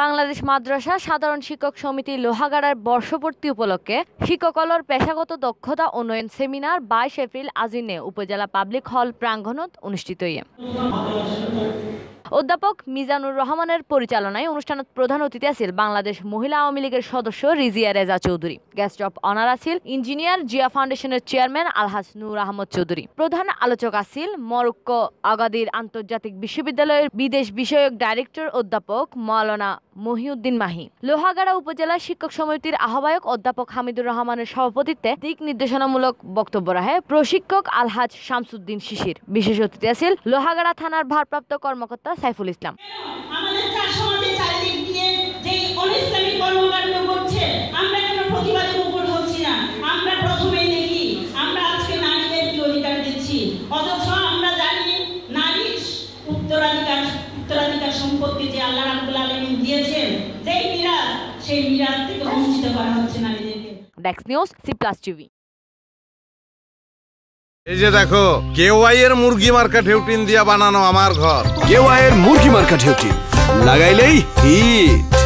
বাংলাদেশ মাদ্রাসা সাধারণ শিক্ষক সমিতি লোহাগাড়ার বর্ষপূর্তি উপলক্ষে শিক্ষকলর পেশাগত দক্ষতা উন্নয়ন সেমিনার বাইশ এপ্রিল আজিনে উপজেলা পাবলিক হল প্রাঙ্গণত অনুষ্ঠিত অধ্যাপক মিজানুর রহমানের পরিচালনায় অনুষ্ঠানত প্রধান অতিথি আছিল বাংলাদেশ মহিলা আওয়ামী লীগের সদস্য Rizia Reza Chowdhury guest of honour আছিল ইঞ্জিনিয়ার জিয়া ফাউন্ডেশনের চেয়ারম্যান আলহাস নূর আহমদ চৌধুরী প্রধান আলোচক আছিল মরক্কো আগাদির আন্তর্জাতিক বিশ্ববিদ্যালয়ের বিদেশ বিষয়ক ডাইরেক্টর অধ্যাপক মাওলানা মহিউদ্দিন মাহি লোহাগাড়া উপজেলা শিক্ষক সমিতির আহ্বায়ক অধ্যাপক হামিদুর রহমানের সভাপতিত্বে দিক নির্দেশনামূলক বক্তব্য রাখে প্রশিক্ষক আলহাজ শামসুদ্দিন শিশির বিশেষ অতিথি আছেন লোহাগাড়া থানার ভারপ্রাপ্ত কর্মকর্তা সাইফুল ইসলাম সম্পত্তি যে আল্লাহ রাব্বুল আলামিন দিয়েছেন যেই মিরাজ সেই মিরাজ থেকে বঞ্চিত করা হচ্ছে নারীদেরকে ডেক্স নিউজ সি প্লাস টিভি এই যে দেখো কেওয়াই এর মুরগি মার্কেট হেউটিন দিয়া বানানো আমার ঘর কেওয়াই এর মুরগি মার্কেট হেউটিন লাগাইলেই হিট